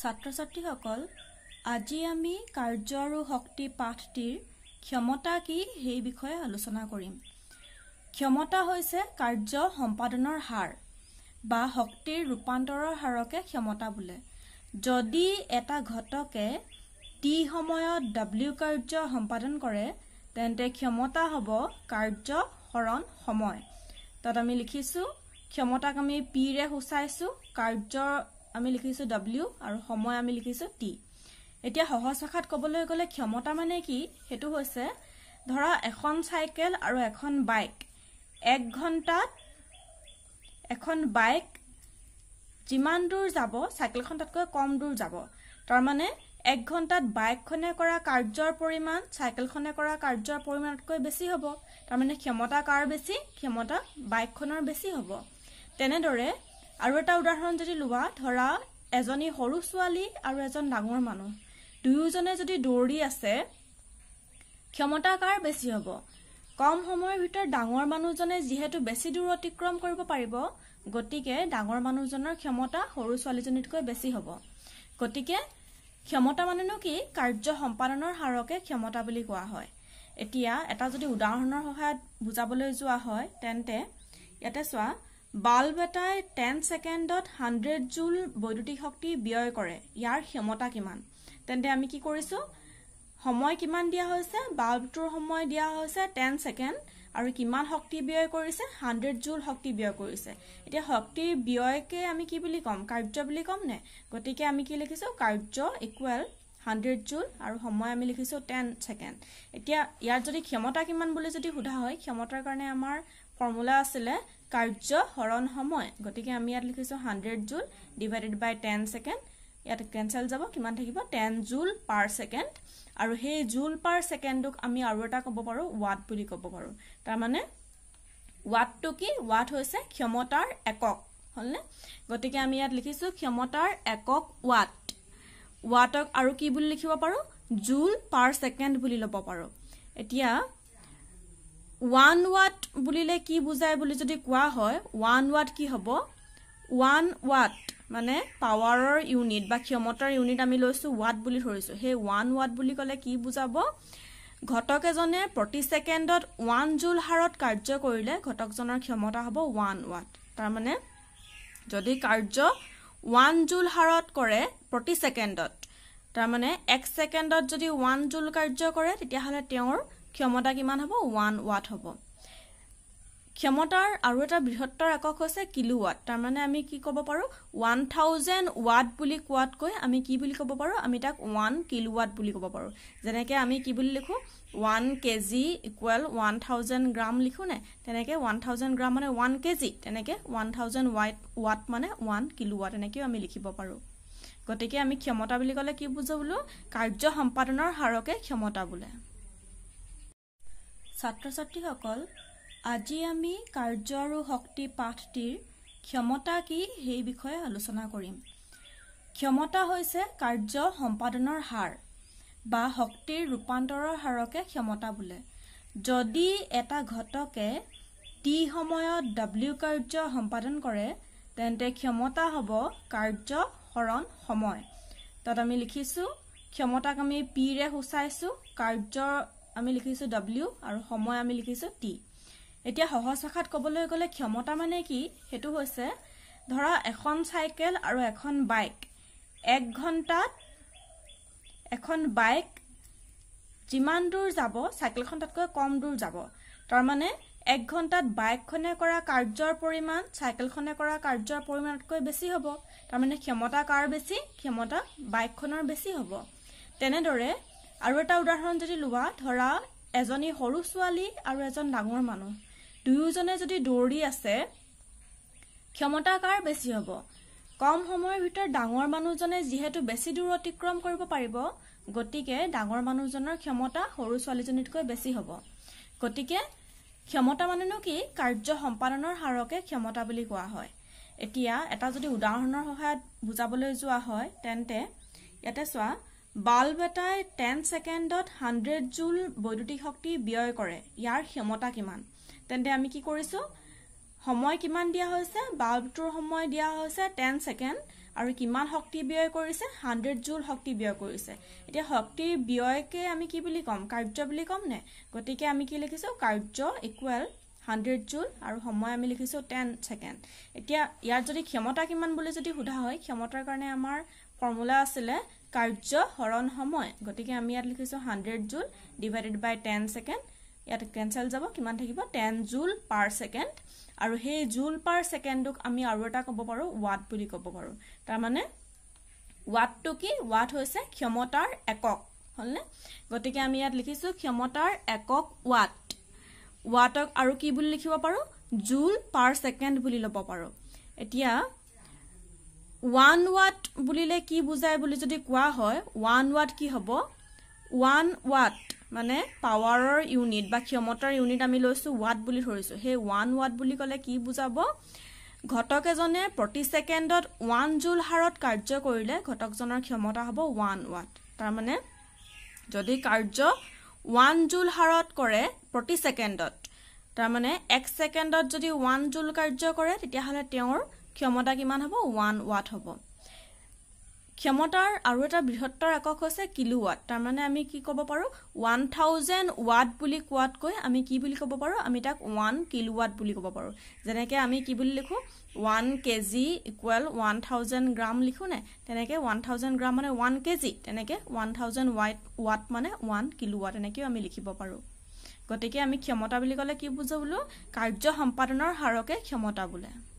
ছাত্ৰ ছাত্ৰীসকল আজি আমি কাৰ্য আৰু শক্তি পাঠটিৰ ক্ষমতা কি সেই বিষয়ে আলোচনা কৰিম ক্ষমতা হৈছে কাৰ্য সম্পাদনৰ হাৰ বা শক্তিৰ ৰূপান্তৰৰ হাৰকে ক্ষমতা বোলে যদি এটা ঘটকে টি সময়ত ডাব্লিউ কাৰ্য সম্পাদন কৰে তেন্তে ক্ষমতা হ'ব কাৰ্য সৰণ সময় তাত আমি লিখিছোঁ ক্ষমতাক আমি পিৰে সূচাইছোঁ কাৰ্য আমি লিখিছোঁ ডাব্লিউ আৰু সময় আমি লিখিছোঁ টি এতিয়া সহজ শাখাত ক'বলৈ গ'লে ক্ষমতা মানে কি সেইটো হৈছে ধৰা এখন চাইকেল আৰু এখন বাইক এক ঘণ্টাত এখন বাইক যিমান দূৰ যাব চাইকেলখন তাতকৈ কম দূৰ যাব তাৰমানে এক ঘণ্টাত বাইকখনে কৰা কাৰ্যৰ পৰিমাণ চাইকেলখনে কৰা কাৰ্যৰ পৰিমাণতকৈ বেছি হ'ব তাৰমানে ক্ষমতা কাৰ বেছি ক্ষমতা বাইকখনৰ বেছি হ'ব তেনেদৰে আৰু এটা উদাহৰণ যদি লোৱা ধৰা এজনী সৰু ছোৱালী আৰু এজন ডাঙৰ মানুহ দুয়োজনে যদি দৌৰি আছে ক্ষমতা কাৰ বেছি হ'ব কম সময়ৰ ভিতৰত ডাঙৰ মানুহজনে যিহেতু বেছি দূৰ অতিক্ৰম কৰিব পাৰিব গতিকে ডাঙৰ মানুহজনৰ ক্ষমতা সৰু ছোৱালীজনীতকৈ বেছি হ'ব গতিকে ক্ষমতা মানেনো কি কাৰ্য সম্পাদনৰ হাৰকে ক্ষমতা বুলি কোৱা হয় এতিয়া এটা যদি উদাহৰণৰ সহায়ত বুজাবলৈ যোৱা হয় তেন্তে ইয়াতে চোৱা বাল্ব এটাই টেন ছেকেণ্ডত হাণ্ড্ৰেড জুল বৈদ্যুতিক শক্তি ব্যয় কৰে ইয়াৰ ক্ষমতা কিমান তেন্তে আমি কি কৰিছোঁ সময় কিমান দিয়া হৈছে বাল্বটোৰ সময় দিয়া হৈছে টেন ছেকেণ্ড আৰু কিমান শক্তি ব্যয় কৰিছে হাণ্ড্ৰেড জুল শক্তি ব্যয় কৰিছে এতিয়া শক্তিৰ ব্যয়কে আমি কি বুলি ক'ম কাৰ্য বুলি ক'ম নে গতিকে আমি কি লিখিছোঁ কাৰ্য ইকুৱেল হাণ্ড্ৰেড জুল আৰু সময় আমি লিখিছোঁ টেন ছেকেণ্ড এতিয়া ইয়াত যদি ক্ষমতা কিমান বুলি যদি সোধা হয় ক্ষমতাৰ কাৰণে আমাৰ ফৰ্মুলা আছিলে কাৰ্য হৰণ সময় গতিকে আমি ইয়াত লিখিছোঁ hundred joule divided by ten second ইয়াত কেঞ্চেল যাব কিমান থাকিব টেন জুল পাৰ ছেকেণ্ড আৰু সেই জুল পাৰ ছেকেণ্ডক আমি আৰু এটা ক'ব পাৰোঁ ৱাট বুলি ক'ব পাৰোঁ তাৰমানে ৱাটটো কি ৱাট হৈছে ক্ষমতাৰ একক হ'লনে গতিকে আমি ইয়াত লিখিছোঁ ক্ষমতাৰ একক ৱাট ৱাটক আৰু কি বুলি লিখিব পাৰোঁ জুল পাৰ ছেকেণ্ড বুলি ল'ব পাৰোঁ এতিয়া ওৱান ৱাট বুলিলে কি বুজায় বুলি যদি কোৱা হয় ওৱান ৱাট কি হ'ব ওৱান ৱাট মানে পাৱাৰৰ ইউনিট বা ক্ষমতাৰ ইউনিট আমি লৈছোঁ ৱাট বুলি ধৰিছোঁ সেই ওৱান ৱাট বুলি ক'লে কি বুজাব ঘটক এজনে প্ৰতি ছেকেণ্ডত ওৱান জুল হাৰত কাৰ্য কৰিলে ঘটকজনৰ ক্ষমতা হ'ব ওৱান ৱাট তাৰমানে যদি কাৰ্য ওৱান জুল হাৰত কৰে প্ৰতি ছেকেণ্ডত তাৰমানে এক ছেকেণ্ডত যদি ওৱান জুল কাৰ্য কৰে তেতিয়াহ'লে তেওঁৰ ক্ষমতা কিমান হ'ব ওৱান ৱাট হ'ব ক্ষমতাৰ আৰু এটা বৃহত্তৰ একক হৈছে কিলো ৱাট তাৰমানে আমি কি ক'ব পাৰোঁ ওৱান থাউজেণ্ড ৱাট বুলি কোৱাতকৈ আমি কি বুলি ক'ব পাৰোঁ আমি তাক ওৱান কিলো ৱাট বুলি ক'ব পাৰোঁ যেনেকৈ আমি কি বুলি লিখোঁ one K G equal one thousand gram লিখোঁ নে তেনেকৈ ওৱান থাউজেণ্ড গ্ৰাম মানে ওৱান কে জি তেনেকৈ ওৱান থাউজেণ্ড ৱাইট ৱাট মানে ওৱান কিলো ৱাট তেনেকৈও আমি লিখিব পাৰোঁ গতিকে আমি ক্ষমতা বুলি ক'লে কি বুজো বোলো কাৰ্য সম্পাদনৰ হাৰকে ক্ষমতা বোলে ছাত্ৰ ছাত্ৰীসকল আজি আমি কাৰ্য আৰু শক্তি পাঠটিৰ ক্ষমতা কি সেই বিষয়ে আলোচনা কৰিম ক্ষমতা হৈছে কাৰ্য সম্পাদনৰ হাৰ বা শক্তিৰ ৰূপান্তৰৰ হাৰকে ক্ষমতা বোলে যদি এটা ঘটকে টি সময়ত ডাব্লিউ কাৰ্য সম্পাদন কৰে তেন্তে ক্ষমতা হ'ব কাৰ্য সৰণ সময় তাত আমি লিখিছোঁ ক্ষমতাক আমি পিৰে সূচাইছোঁ কাৰ্য আমি লিখিছোঁ ডাব্লিউ আৰু সময় আমি লিখিছোঁ টি এতিয়া সহজ ভাষাত ক'বলৈ গ'লে ক্ষমতা মানে কি সেইটো হৈছে ধৰা এখন চাইকেল আৰু এখন বাইক এক ঘণ্টাত এখন বাইক যিমান দূৰ যাব চাইকেলখন তাতকৈ কম দূৰ যাব তাৰমানে এক ঘণ্টাত বাইকখনে কৰা কাৰ্যৰ পৰিমাণ চাইকেলখনে কৰা কাৰ্যৰ পৰিমাণতকৈ বেছি হ'ব তাৰমানে ক্ষমতা কাৰ বেছি ক্ষমতা বাইকখনৰ বেছি হ'ব তেনেদৰে আৰু এটা উদাহৰণ যদি লোৱা ধৰা এজনী সৰু ছোৱালী আৰু এজন ডাঙৰ মানুহ দুয়োজনে যদি দৌৰি আছে ক্ষমতা কাৰ বেছি হ'ব কম সময়ৰ ভিতৰত ডাঙৰ মানুহজনে যিহেতু বেছি দূৰ অতিক্ৰম কৰিব পাৰিব গতিকে ডাঙৰ মানুহজনৰ ক্ষমতা সৰু ছোৱালীজনীতকৈ বেছি হ'ব গতিকে ক্ষমতা মানেনো কি কাৰ্য সম্পাদনৰ হাৰকে ক্ষমতা বুলি কোৱা হয় এতিয়া এটা যদি উদাহৰণৰ সহায়ত বুজাবলৈ যোৱা হয় তেন্তে ইয়াতে চোৱা বাল্ব এটাই টেন ছেকেণ্ডত হাণ্ড্ৰেড জুল বৈদ্যুতিক শক্তি ব্যয় কৰে ইয়াৰ ক্ষমতা কিমান তেন্তে আমি কি কৰিছোঁ সময় কিমান দিয়া হৈছে বাল্বটোৰ সময় দিয়া হৈছে টেন ছেকেণ্ড আৰু কিমান শক্তি ব্যয় কৰিছে হাণ্ড্ৰেড জুল শক্তি ব্যয় কৰিছে এতিয়া শক্তিৰ ব্যয়কে আমি কি বুলি ক'ম কাৰ্য বুলি ক'ম নে গতিকে আমি কি লিখিছোঁ কাৰ্য ইকুৱেল হাণ্ড্ৰেড জুল আৰু সময় আমি লিখিছোঁ টেন ছেকেণ্ড এতিয়া ইয়াত যদি ক্ষমতা কিমান বুলি যদি সোধা হয় ক্ষমতাৰ কাৰণে আমাৰ ফৰ্মুলা আছিলে কাৰ্য হৰণ সময় গতিকে আমি ইয়াত লিখিছোঁ hundred joule divided by ten second ইয়াত কেনচেল যাব কিমান থাকিব টেন জুল পাৰ ছেকেণ্ড আৰু সেই জুল পাৰ ছেকেণ্ডক আমি আৰু এটা ক'ব পাৰোঁ ৱাট বুলি ক'ব পাৰোঁ তাৰমানে ৱাটটো কি ৱাট হৈছে ক্ষমতাৰ একক হ'লনে গতিকে আমি ইয়াত লিখিছোঁ ক্ষমতাৰ একক ৱাট ৱাটক আৰু কি বুলি লিখিব পাৰোঁ জুল পাৰ ছেকেণ্ড বুলি ল'ব পাৰোঁ এতিয়া ওৱান ৱাট বুলিলে কি বুজায় বুলি যদি কোৱা হয় ওৱান ৱাট কি হ'ব ওৱান ৱাট মানে পাৱাৰৰ ইউনিট বা ক্ষমতাৰ ইউনিট আমি লৈছোঁ ৱাট বুলি ধৰিছোঁ সেই ওৱান ৱাট বুলি ক'লে কি বুজাব ঘটক এজনে প্ৰতি ছেকেণ্ডত ওৱান জোল হাৰত কাৰ্য কৰিলে ঘটকজনৰ ক্ষমতা হ'ব ওৱান ৱাট তাৰমানে যদি কাৰ্য ওৱান জোল হাৰত কৰে প্ৰতি ছেকেণ্ডত তাৰমানে এক ছেকেণ্ডত যদি ওৱান জোল কাৰ্য কৰে তেতিয়াহ'লে তেওঁৰ ক্ষমতা কিমান হ'ব ওৱান ৱাট হ'ব ক্ষমতাৰ আৰু এটা বৃহত্তৰ একক হৈছে কিলো ৱাট তাৰমানে আমি কি ক'ব পাৰোঁ ওৱান থাউজেণ্ড ৱাট বুলি কোৱাতকৈ আমি কি বুলি ক'ব পাৰোঁ আমি তাক ওৱান কিলো ৱাট বুলি ক'ব পাৰোঁ যেনেকৈ আমি কি বুলি লিখোঁ one K G equal one thousand gram লিখোঁ নে তেনেকৈ ওৱান থাউজেণ্ড গ্ৰাম মানে ওৱান কে জি তেনেকৈ ওৱান থাউজেণ্ড ৱাইট ৱাট মানে ওৱান কিলো ৱাট তেনেকৈও আমি লিখিব পাৰোঁ গতিকে আমি ক্ষমতা বুলি ক'লে কি বুজো বোলো কাৰ্য সম্পাদনৰ হাৰকে ক্ষমতা বোলে